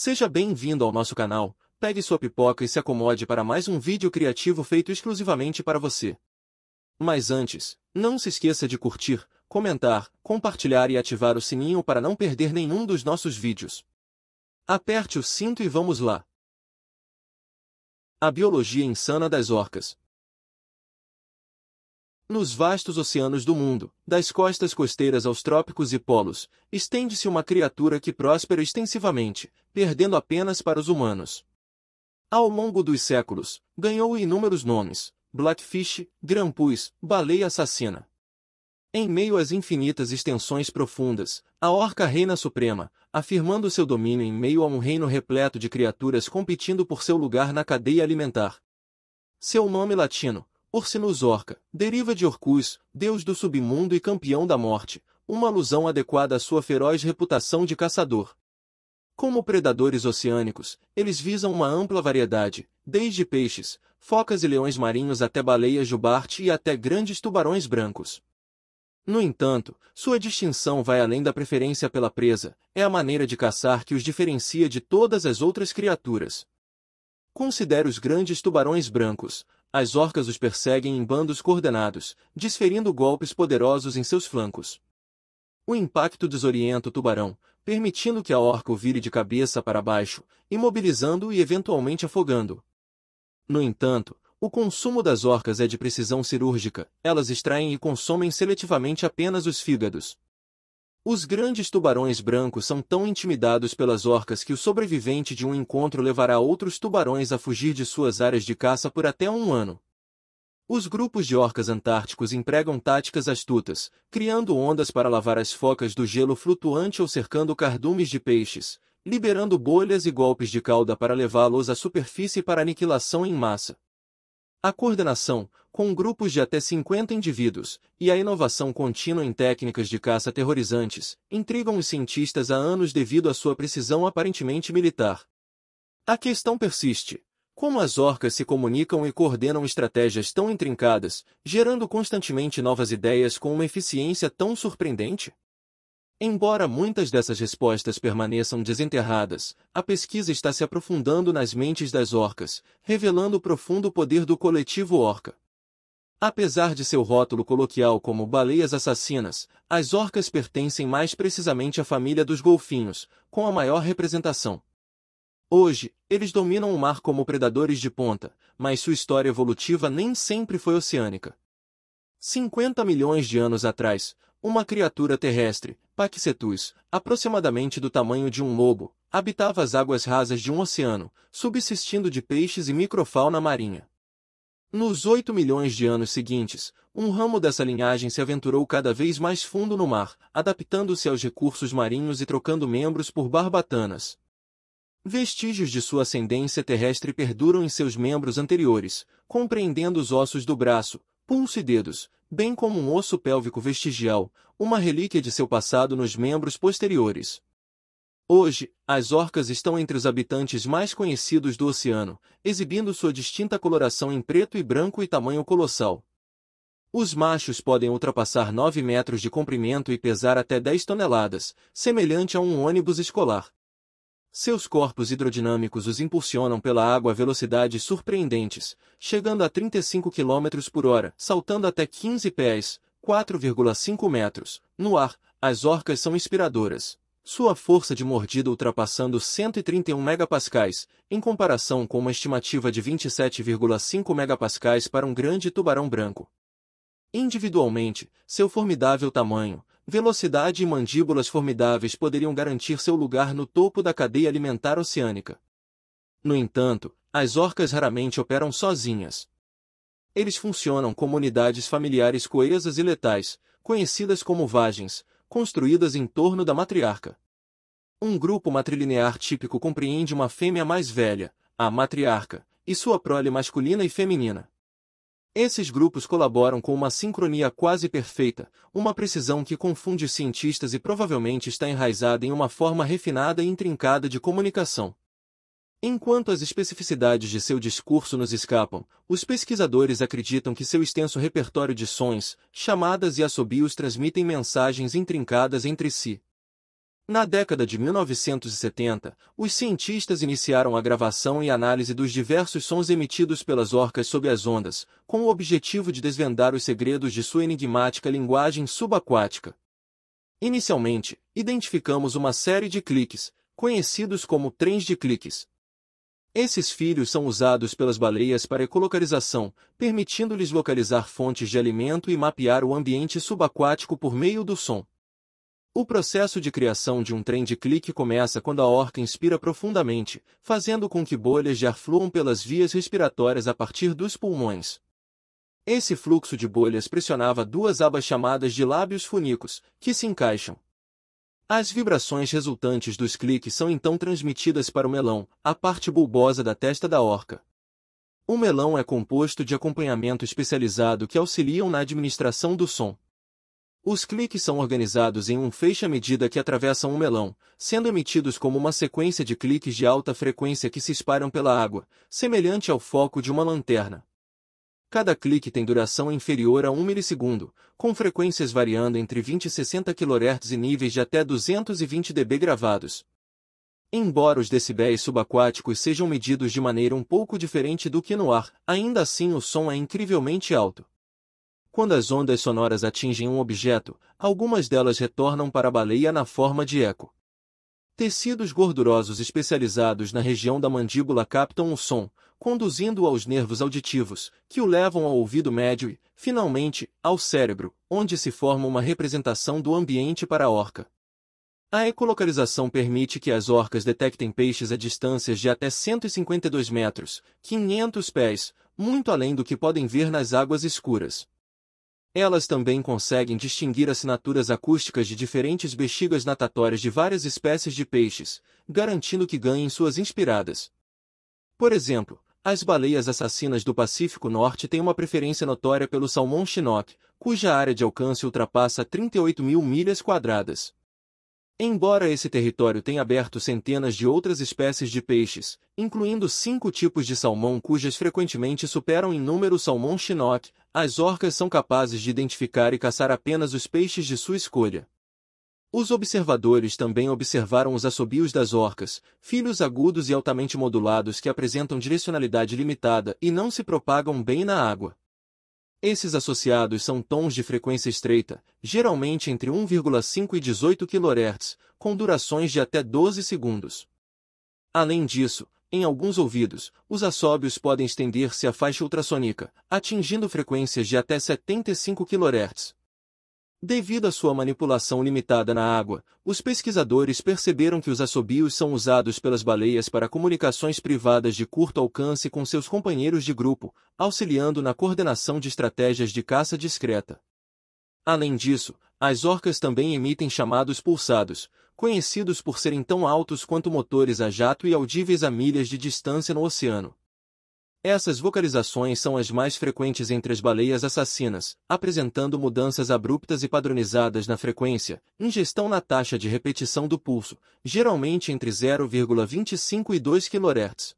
Seja bem-vindo ao nosso canal, pegue sua pipoca e se acomode para mais um vídeo criativo feito exclusivamente para você. Mas antes, não se esqueça de curtir, comentar, compartilhar e ativar o sininho para não perder nenhum dos nossos vídeos. Aperte o cinto e vamos lá! A biologia insana das orcas nos vastos oceanos do mundo, das costas costeiras aos trópicos e polos, estende-se uma criatura que próspera extensivamente, perdendo apenas para os humanos. Ao longo dos séculos, ganhou inúmeros nomes: blackfish, grampus, baleia assassina. Em meio às infinitas extensões profundas, a orca reina suprema, afirmando seu domínio em meio a um reino repleto de criaturas competindo por seu lugar na cadeia alimentar. Seu nome latino, Ursinus Orca, deriva de Orcus, deus do submundo e campeão da morte, uma alusão adequada à sua feroz reputação de caçador. Como predadores oceânicos, eles visam uma ampla variedade, desde peixes, focas e leões marinhos até baleias jubarte e até grandes tubarões brancos. No entanto, sua distinção vai além da preferência pela presa, é a maneira de caçar que os diferencia de todas as outras criaturas. Considere os grandes tubarões brancos, as orcas os perseguem em bandos coordenados, desferindo golpes poderosos em seus flancos. O impacto desorienta o tubarão, permitindo que a orca o vire de cabeça para baixo, imobilizando-o e eventualmente afogando. No entanto, o consumo das orcas é de precisão cirúrgica, elas extraem e consomem seletivamente apenas os fígados, os grandes tubarões brancos são tão intimidados pelas orcas que o sobrevivente de um encontro levará outros tubarões a fugir de suas áreas de caça por até um ano. Os grupos de orcas antárticos empregam táticas astutas, criando ondas para lavar as focas do gelo flutuante ou cercando cardumes de peixes, liberando bolhas e golpes de cauda para levá-los à superfície para aniquilação em massa. A coordenação, com grupos de até 50 indivíduos, e a inovação contínua em técnicas de caça aterrorizantes, intrigam os cientistas há anos devido à sua precisão aparentemente militar. A questão persiste. Como as orcas se comunicam e coordenam estratégias tão intrincadas, gerando constantemente novas ideias com uma eficiência tão surpreendente? Embora muitas dessas respostas permaneçam desenterradas, a pesquisa está se aprofundando nas mentes das orcas, revelando o profundo poder do coletivo orca. Apesar de seu rótulo coloquial como baleias assassinas, as orcas pertencem mais precisamente à família dos golfinhos, com a maior representação. Hoje, eles dominam o mar como predadores de ponta, mas sua história evolutiva nem sempre foi oceânica. 50 milhões de anos atrás, uma criatura terrestre, Paxetus, aproximadamente do tamanho de um lobo, habitava as águas rasas de um oceano, subsistindo de peixes e microfauna marinha. Nos oito milhões de anos seguintes, um ramo dessa linhagem se aventurou cada vez mais fundo no mar, adaptando-se aos recursos marinhos e trocando membros por barbatanas. Vestígios de sua ascendência terrestre perduram em seus membros anteriores, compreendendo os ossos do braço, pulso e dedos, bem como um osso pélvico vestigial, uma relíquia de seu passado nos membros posteriores. Hoje, as orcas estão entre os habitantes mais conhecidos do oceano, exibindo sua distinta coloração em preto e branco e tamanho colossal. Os machos podem ultrapassar 9 metros de comprimento e pesar até 10 toneladas, semelhante a um ônibus escolar. Seus corpos hidrodinâmicos os impulsionam pela água a velocidades surpreendentes, chegando a 35 km por hora, saltando até 15 pés, 4,5 metros. No ar, as orcas são inspiradoras. Sua força de mordida ultrapassando 131 megapascais, em comparação com uma estimativa de 27,5 megapascais para um grande tubarão branco. Individualmente, seu formidável tamanho, velocidade e mandíbulas formidáveis poderiam garantir seu lugar no topo da cadeia alimentar oceânica. No entanto, as orcas raramente operam sozinhas. Eles funcionam como unidades familiares coesas e letais, conhecidas como vagens, construídas em torno da matriarca. Um grupo matrilinear típico compreende uma fêmea mais velha, a matriarca, e sua prole masculina e feminina. Esses grupos colaboram com uma sincronia quase perfeita, uma precisão que confunde cientistas e provavelmente está enraizada em uma forma refinada e intrincada de comunicação. Enquanto as especificidades de seu discurso nos escapam, os pesquisadores acreditam que seu extenso repertório de sons, chamadas e assobios transmitem mensagens intrincadas entre si. Na década de 1970, os cientistas iniciaram a gravação e análise dos diversos sons emitidos pelas orcas sob as ondas, com o objetivo de desvendar os segredos de sua enigmática linguagem subaquática. Inicialmente, identificamos uma série de cliques, conhecidos como trens de cliques. Esses filhos são usados pelas baleias para ecolocalização, permitindo-lhes localizar fontes de alimento e mapear o ambiente subaquático por meio do som. O processo de criação de um trem de clique começa quando a orca inspira profundamente, fazendo com que bolhas de ar fluam pelas vias respiratórias a partir dos pulmões. Esse fluxo de bolhas pressionava duas abas chamadas de lábios funicos, que se encaixam. As vibrações resultantes dos cliques são então transmitidas para o melão, a parte bulbosa da testa da orca. O melão é composto de acompanhamento especializado que auxiliam na administração do som. Os cliques são organizados em um feixe à medida que atravessam um melão, sendo emitidos como uma sequência de cliques de alta frequência que se espalham pela água, semelhante ao foco de uma lanterna. Cada clique tem duração inferior a 1 milissegundo, com frequências variando entre 20 e 60 kHz e níveis de até 220 dB gravados. Embora os decibéis subaquáticos sejam medidos de maneira um pouco diferente do que no ar, ainda assim o som é incrivelmente alto. Quando as ondas sonoras atingem um objeto, algumas delas retornam para a baleia na forma de eco. Tecidos gordurosos especializados na região da mandíbula captam o som, conduzindo-o aos nervos auditivos, que o levam ao ouvido médio e, finalmente, ao cérebro, onde se forma uma representação do ambiente para a orca. A ecolocalização permite que as orcas detectem peixes a distâncias de até 152 metros, 500 pés, muito além do que podem ver nas águas escuras. Elas também conseguem distinguir assinaturas acústicas de diferentes bexigas natatórias de várias espécies de peixes, garantindo que ganhem suas inspiradas. Por exemplo, as baleias assassinas do Pacífico Norte têm uma preferência notória pelo salmão chinook, cuja área de alcance ultrapassa 38 mil milhas quadradas. Embora esse território tenha aberto centenas de outras espécies de peixes, incluindo cinco tipos de salmão cujas frequentemente superam em número o salmão chinook, as orcas são capazes de identificar e caçar apenas os peixes de sua escolha. Os observadores também observaram os assobios das orcas, filhos agudos e altamente modulados que apresentam direcionalidade limitada e não se propagam bem na água. Esses associados são tons de frequência estreita, geralmente entre 1,5 e 18 kHz, com durações de até 12 segundos. Além disso, em alguns ouvidos, os assóbios podem estender-se à faixa ultrassônica, atingindo frequências de até 75 kHz. Devido à sua manipulação limitada na água, os pesquisadores perceberam que os assobios são usados pelas baleias para comunicações privadas de curto alcance com seus companheiros de grupo, auxiliando na coordenação de estratégias de caça discreta. Além disso, as orcas também emitem chamados pulsados, conhecidos por serem tão altos quanto motores a jato e audíveis a milhas de distância no oceano. Essas vocalizações são as mais frequentes entre as baleias assassinas, apresentando mudanças abruptas e padronizadas na frequência, ingestão na taxa de repetição do pulso, geralmente entre 0,25 e 2 kHz.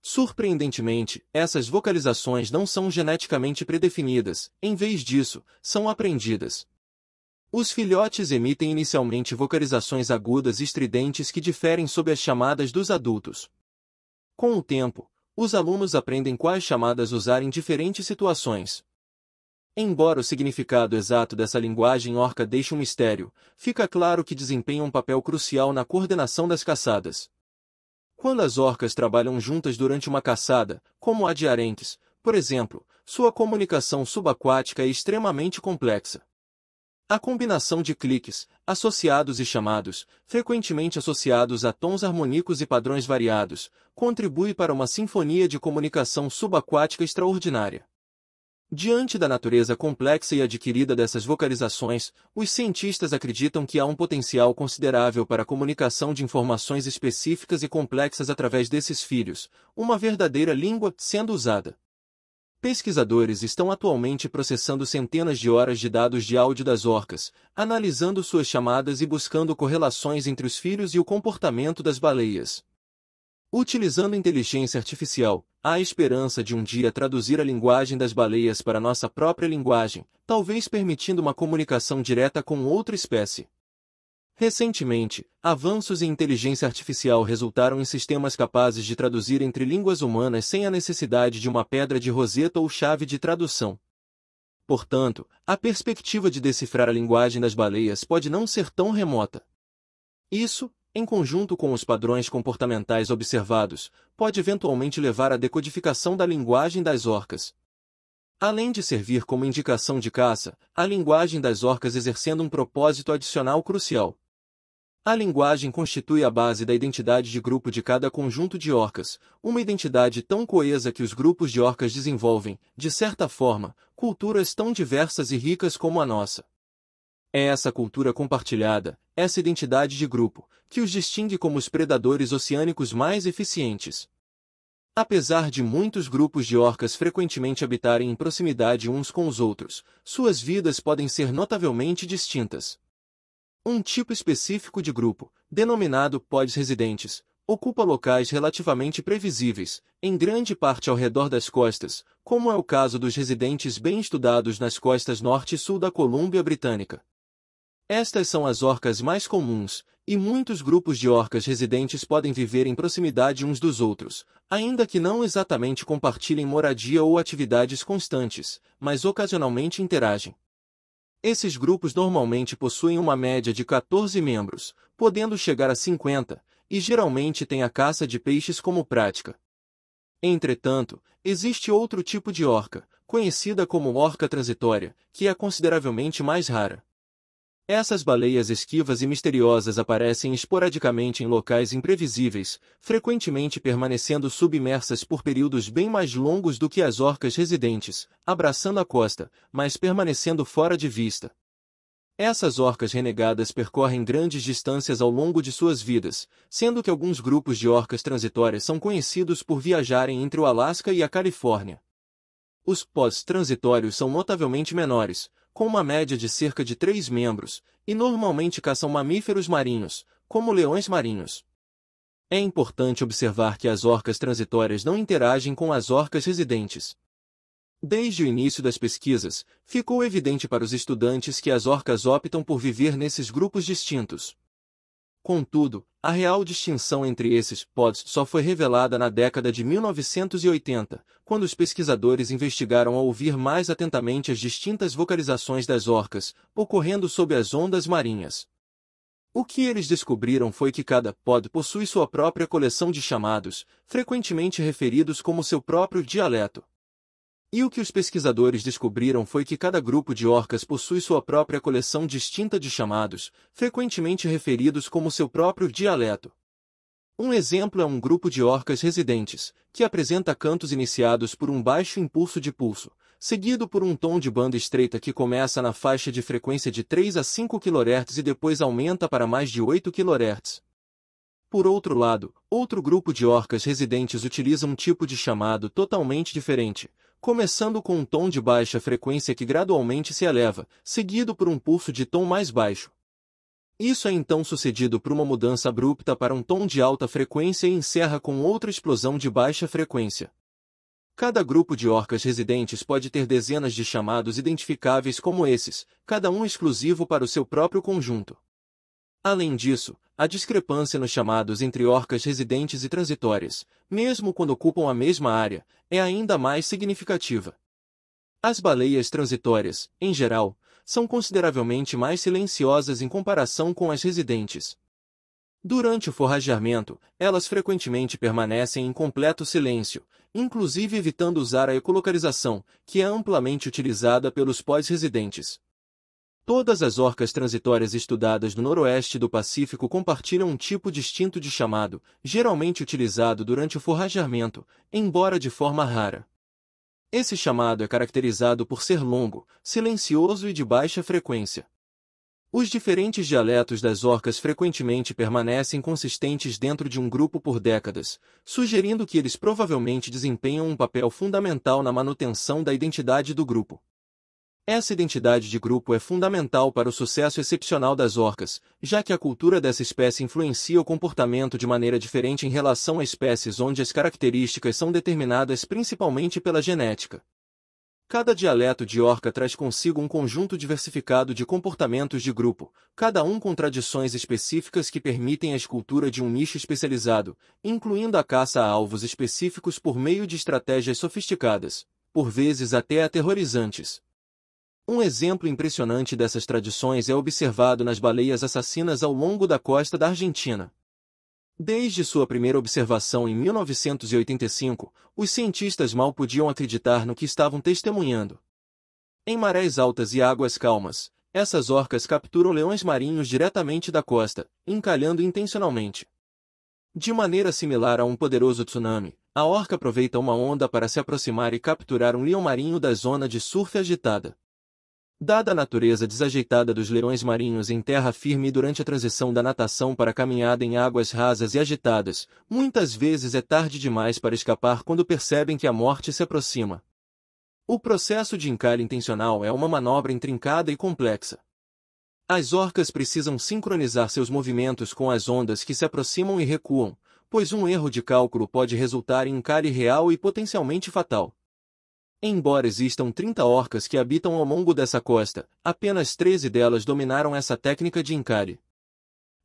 Surpreendentemente, essas vocalizações não são geneticamente predefinidas, em vez disso, são aprendidas. Os filhotes emitem inicialmente vocalizações agudas e estridentes que diferem sob as chamadas dos adultos. Com o tempo, os alunos aprendem quais chamadas usar em diferentes situações. Embora o significado exato dessa linguagem orca deixe um mistério, fica claro que desempenha um papel crucial na coordenação das caçadas. Quando as orcas trabalham juntas durante uma caçada, como a de arentes, por exemplo, sua comunicação subaquática é extremamente complexa. A combinação de cliques, associados e chamados, frequentemente associados a tons harmônicos e padrões variados, contribui para uma sinfonia de comunicação subaquática extraordinária. Diante da natureza complexa e adquirida dessas vocalizações, os cientistas acreditam que há um potencial considerável para a comunicação de informações específicas e complexas através desses filhos, uma verdadeira língua sendo usada. Pesquisadores estão atualmente processando centenas de horas de dados de áudio das orcas, analisando suas chamadas e buscando correlações entre os filhos e o comportamento das baleias. Utilizando inteligência artificial, há a esperança de um dia traduzir a linguagem das baleias para nossa própria linguagem, talvez permitindo uma comunicação direta com outra espécie. Recentemente, avanços em inteligência artificial resultaram em sistemas capazes de traduzir entre línguas humanas sem a necessidade de uma pedra de roseta ou chave de tradução. Portanto, a perspectiva de decifrar a linguagem das baleias pode não ser tão remota. Isso, em conjunto com os padrões comportamentais observados, pode eventualmente levar à decodificação da linguagem das orcas. Além de servir como indicação de caça, a linguagem das orcas exercendo um propósito adicional crucial. A linguagem constitui a base da identidade de grupo de cada conjunto de orcas, uma identidade tão coesa que os grupos de orcas desenvolvem, de certa forma, culturas tão diversas e ricas como a nossa. É essa cultura compartilhada, essa identidade de grupo, que os distingue como os predadores oceânicos mais eficientes. Apesar de muitos grupos de orcas frequentemente habitarem em proximidade uns com os outros, suas vidas podem ser notavelmente distintas. Um tipo específico de grupo, denominado pods residentes, ocupa locais relativamente previsíveis, em grande parte ao redor das costas, como é o caso dos residentes bem estudados nas costas norte e sul da Colômbia Britânica. Estas são as orcas mais comuns, e muitos grupos de orcas residentes podem viver em proximidade uns dos outros, ainda que não exatamente compartilhem moradia ou atividades constantes, mas ocasionalmente interagem. Esses grupos normalmente possuem uma média de 14 membros, podendo chegar a 50, e geralmente têm a caça de peixes como prática. Entretanto, existe outro tipo de orca, conhecida como orca transitória, que é consideravelmente mais rara. Essas baleias esquivas e misteriosas aparecem esporadicamente em locais imprevisíveis, frequentemente permanecendo submersas por períodos bem mais longos do que as orcas residentes, abraçando a costa, mas permanecendo fora de vista. Essas orcas renegadas percorrem grandes distâncias ao longo de suas vidas, sendo que alguns grupos de orcas transitórias são conhecidos por viajarem entre o Alasca e a Califórnia. Os pós-transitórios são notavelmente menores, com uma média de cerca de três membros, e normalmente caçam mamíferos marinhos, como leões marinhos. É importante observar que as orcas transitórias não interagem com as orcas residentes. Desde o início das pesquisas, ficou evidente para os estudantes que as orcas optam por viver nesses grupos distintos. Contudo, a real distinção entre esses pods só foi revelada na década de 1980, quando os pesquisadores investigaram ao ouvir mais atentamente as distintas vocalizações das orcas, ocorrendo sob as ondas marinhas. O que eles descobriram foi que cada pod possui sua própria coleção de chamados, frequentemente referidos como seu próprio dialeto. E o que os pesquisadores descobriram foi que cada grupo de orcas possui sua própria coleção distinta de chamados, frequentemente referidos como seu próprio dialeto. Um exemplo é um grupo de orcas residentes, que apresenta cantos iniciados por um baixo impulso de pulso, seguido por um tom de banda estreita que começa na faixa de frequência de 3 a 5 kHz e depois aumenta para mais de 8 kHz. Por outro lado, outro grupo de orcas residentes utiliza um tipo de chamado totalmente diferente, começando com um tom de baixa frequência que gradualmente se eleva, seguido por um pulso de tom mais baixo. Isso é então sucedido por uma mudança abrupta para um tom de alta frequência e encerra com outra explosão de baixa frequência. Cada grupo de orcas residentes pode ter dezenas de chamados identificáveis como esses, cada um exclusivo para o seu próprio conjunto. Além disso, a discrepância nos chamados entre orcas residentes e transitórias, mesmo quando ocupam a mesma área, é ainda mais significativa. As baleias transitórias, em geral, são consideravelmente mais silenciosas em comparação com as residentes. Durante o forrageamento, elas frequentemente permanecem em completo silêncio, inclusive evitando usar a ecolocalização, que é amplamente utilizada pelos pós-residentes. Todas as orcas transitórias estudadas no noroeste do Pacífico compartilham um tipo distinto de chamado, geralmente utilizado durante o forrageamento, embora de forma rara. Esse chamado é caracterizado por ser longo, silencioso e de baixa frequência. Os diferentes dialetos das orcas frequentemente permanecem consistentes dentro de um grupo por décadas, sugerindo que eles provavelmente desempenham um papel fundamental na manutenção da identidade do grupo. Essa identidade de grupo é fundamental para o sucesso excepcional das orcas, já que a cultura dessa espécie influencia o comportamento de maneira diferente em relação a espécies onde as características são determinadas principalmente pela genética. Cada dialeto de orca traz consigo um conjunto diversificado de comportamentos de grupo, cada um com tradições específicas que permitem a escultura de um nicho especializado, incluindo a caça a alvos específicos por meio de estratégias sofisticadas, por vezes até aterrorizantes. Um exemplo impressionante dessas tradições é observado nas baleias assassinas ao longo da costa da Argentina. Desde sua primeira observação em 1985, os cientistas mal podiam acreditar no que estavam testemunhando. Em marés altas e águas calmas, essas orcas capturam leões marinhos diretamente da costa, encalhando intencionalmente. De maneira similar a um poderoso tsunami, a orca aproveita uma onda para se aproximar e capturar um leão marinho da zona de surf agitada. Dada a natureza desajeitada dos leões marinhos em terra firme durante a transição da natação para a caminhada em águas rasas e agitadas, muitas vezes é tarde demais para escapar quando percebem que a morte se aproxima. O processo de encalhe intencional é uma manobra intrincada e complexa. As orcas precisam sincronizar seus movimentos com as ondas que se aproximam e recuam, pois um erro de cálculo pode resultar em encalhe real e potencialmente fatal. Embora existam 30 orcas que habitam ao longo dessa costa, apenas 13 delas dominaram essa técnica de encare.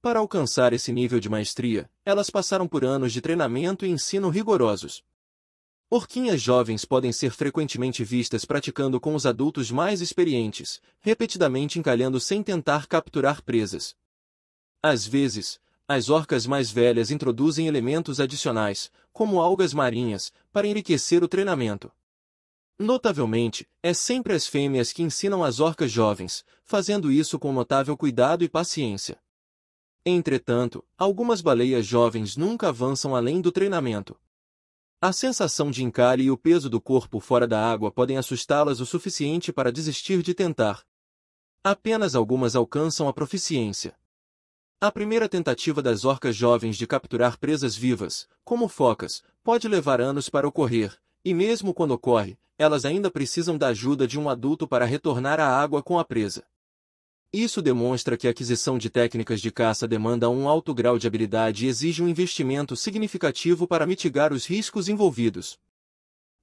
Para alcançar esse nível de maestria, elas passaram por anos de treinamento e ensino rigorosos. Orquinhas jovens podem ser frequentemente vistas praticando com os adultos mais experientes, repetidamente encalhando sem tentar capturar presas. Às vezes, as orcas mais velhas introduzem elementos adicionais, como algas marinhas, para enriquecer o treinamento. Notavelmente, é sempre as fêmeas que ensinam as orcas jovens, fazendo isso com notável cuidado e paciência. Entretanto, algumas baleias jovens nunca avançam além do treinamento. A sensação de encalhe e o peso do corpo fora da água podem assustá-las o suficiente para desistir de tentar. Apenas algumas alcançam a proficiência. A primeira tentativa das orcas jovens de capturar presas vivas, como focas, pode levar anos para ocorrer, e mesmo quando ocorre, elas ainda precisam da ajuda de um adulto para retornar à água com a presa. Isso demonstra que a aquisição de técnicas de caça demanda um alto grau de habilidade e exige um investimento significativo para mitigar os riscos envolvidos.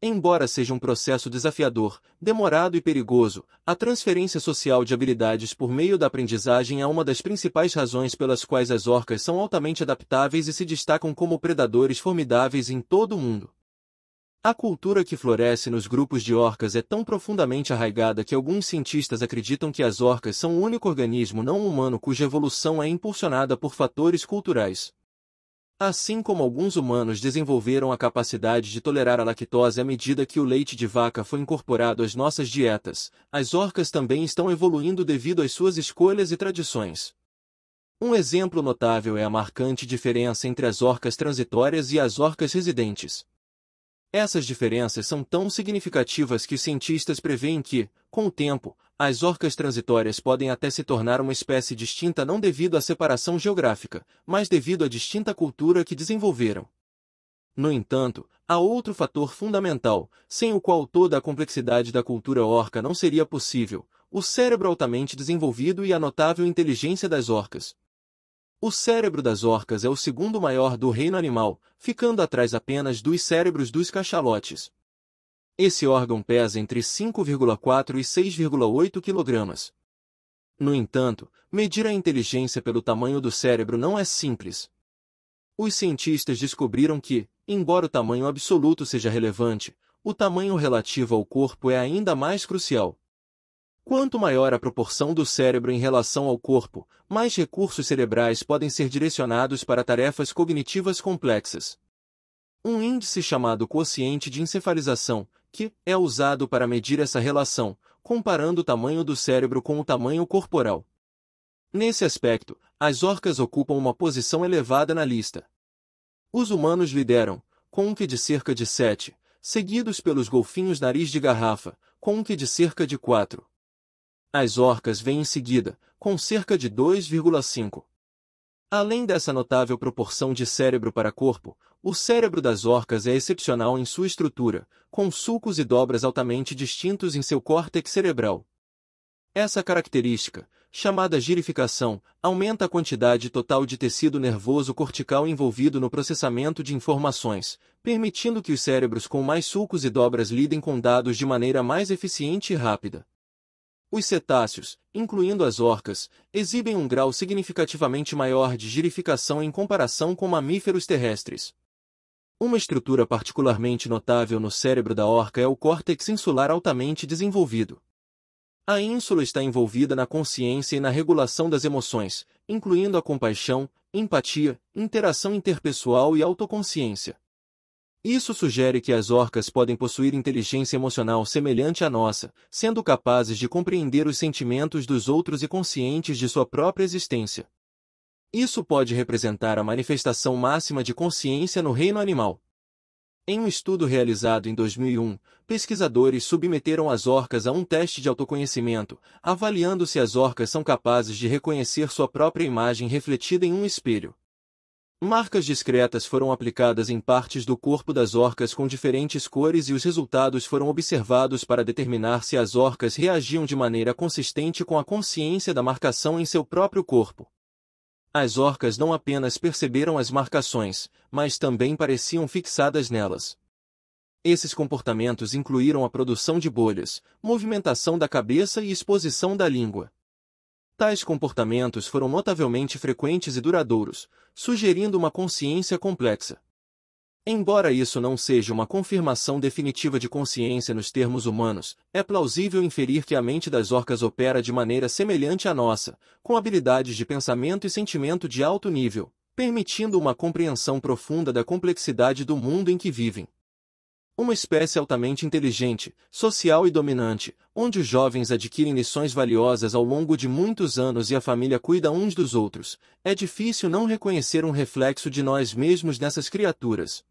Embora seja um processo desafiador, demorado e perigoso, a transferência social de habilidades por meio da aprendizagem é uma das principais razões pelas quais as orcas são altamente adaptáveis e se destacam como predadores formidáveis em todo o mundo. A cultura que floresce nos grupos de orcas é tão profundamente arraigada que alguns cientistas acreditam que as orcas são o único organismo não humano cuja evolução é impulsionada por fatores culturais. Assim como alguns humanos desenvolveram a capacidade de tolerar a lactose à medida que o leite de vaca foi incorporado às nossas dietas, as orcas também estão evoluindo devido às suas escolhas e tradições. Um exemplo notável é a marcante diferença entre as orcas transitórias e as orcas residentes. Essas diferenças são tão significativas que cientistas preveem que, com o tempo, as orcas transitórias podem até se tornar uma espécie distinta não devido à separação geográfica, mas devido à distinta cultura que desenvolveram. No entanto, há outro fator fundamental, sem o qual toda a complexidade da cultura orca não seria possível, o cérebro altamente desenvolvido e a notável inteligência das orcas. O cérebro das orcas é o segundo maior do reino animal, ficando atrás apenas dos cérebros dos cachalotes. Esse órgão pesa entre 5,4 e 6,8 kg. No entanto, medir a inteligência pelo tamanho do cérebro não é simples. Os cientistas descobriram que, embora o tamanho absoluto seja relevante, o tamanho relativo ao corpo é ainda mais crucial. Quanto maior a proporção do cérebro em relação ao corpo, mais recursos cerebrais podem ser direcionados para tarefas cognitivas complexas. Um índice chamado quociente de encefalização, que é usado para medir essa relação, comparando o tamanho do cérebro com o tamanho corporal. Nesse aspecto, as orcas ocupam uma posição elevada na lista. Os humanos lideram, com um que de cerca de 7, seguidos pelos golfinhos nariz de garrafa, com um que de cerca de 4, as orcas vêm em seguida, com cerca de 2,5. Além dessa notável proporção de cérebro para corpo, o cérebro das orcas é excepcional em sua estrutura, com sulcos e dobras altamente distintos em seu córtex cerebral. Essa característica, chamada girificação, aumenta a quantidade total de tecido nervoso cortical envolvido no processamento de informações, permitindo que os cérebros com mais sulcos e dobras lidem com dados de maneira mais eficiente e rápida. Os cetáceos, incluindo as orcas, exibem um grau significativamente maior de girificação em comparação com mamíferos terrestres. Uma estrutura particularmente notável no cérebro da orca é o córtex insular altamente desenvolvido. A ínsula está envolvida na consciência e na regulação das emoções, incluindo a compaixão, empatia, interação interpessoal e autoconsciência. Isso sugere que as orcas podem possuir inteligência emocional semelhante à nossa, sendo capazes de compreender os sentimentos dos outros e conscientes de sua própria existência. Isso pode representar a manifestação máxima de consciência no reino animal. Em um estudo realizado em 2001, pesquisadores submeteram as orcas a um teste de autoconhecimento, avaliando se as orcas são capazes de reconhecer sua própria imagem refletida em um espelho. Marcas discretas foram aplicadas em partes do corpo das orcas com diferentes cores e os resultados foram observados para determinar se as orcas reagiam de maneira consistente com a consciência da marcação em seu próprio corpo. As orcas não apenas perceberam as marcações, mas também pareciam fixadas nelas. Esses comportamentos incluíram a produção de bolhas, movimentação da cabeça e exposição da língua. Tais comportamentos foram notavelmente frequentes e duradouros, sugerindo uma consciência complexa. Embora isso não seja uma confirmação definitiva de consciência nos termos humanos, é plausível inferir que a mente das orcas opera de maneira semelhante à nossa, com habilidades de pensamento e sentimento de alto nível, permitindo uma compreensão profunda da complexidade do mundo em que vivem uma espécie altamente inteligente, social e dominante, onde os jovens adquirem lições valiosas ao longo de muitos anos e a família cuida uns dos outros, é difícil não reconhecer um reflexo de nós mesmos nessas criaturas.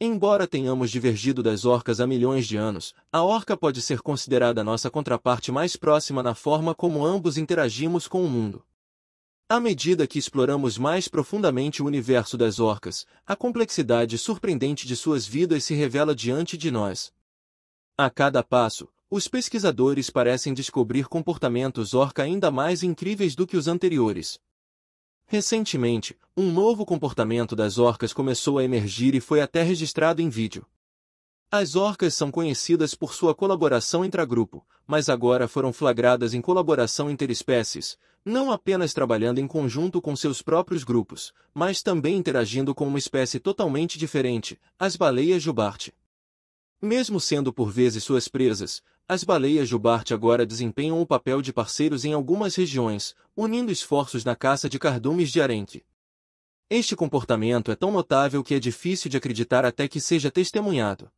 Embora tenhamos divergido das orcas há milhões de anos, a orca pode ser considerada nossa contraparte mais próxima na forma como ambos interagimos com o mundo. À medida que exploramos mais profundamente o universo das orcas, a complexidade surpreendente de suas vidas se revela diante de nós. A cada passo, os pesquisadores parecem descobrir comportamentos orca ainda mais incríveis do que os anteriores. Recentemente, um novo comportamento das orcas começou a emergir e foi até registrado em vídeo. As orcas são conhecidas por sua colaboração intragrupo, mas agora foram flagradas em colaboração interespécies, não apenas trabalhando em conjunto com seus próprios grupos, mas também interagindo com uma espécie totalmente diferente, as baleias jubarte. Mesmo sendo por vezes suas presas, as baleias jubarte agora desempenham o papel de parceiros em algumas regiões, unindo esforços na caça de cardumes de arenque. Este comportamento é tão notável que é difícil de acreditar até que seja testemunhado.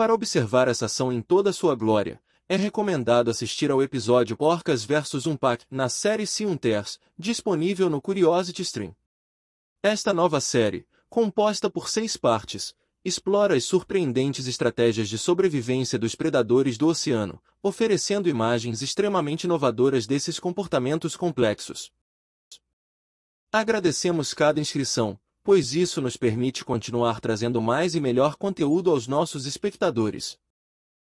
Para observar essa ação em toda sua glória, é recomendado assistir ao episódio Orcas vs. Unpack na série C1 Terce, disponível no Curiosity Stream. Esta nova série, composta por seis partes, explora as surpreendentes estratégias de sobrevivência dos predadores do oceano, oferecendo imagens extremamente inovadoras desses comportamentos complexos. Agradecemos cada inscrição, pois isso nos permite continuar trazendo mais e melhor conteúdo aos nossos espectadores.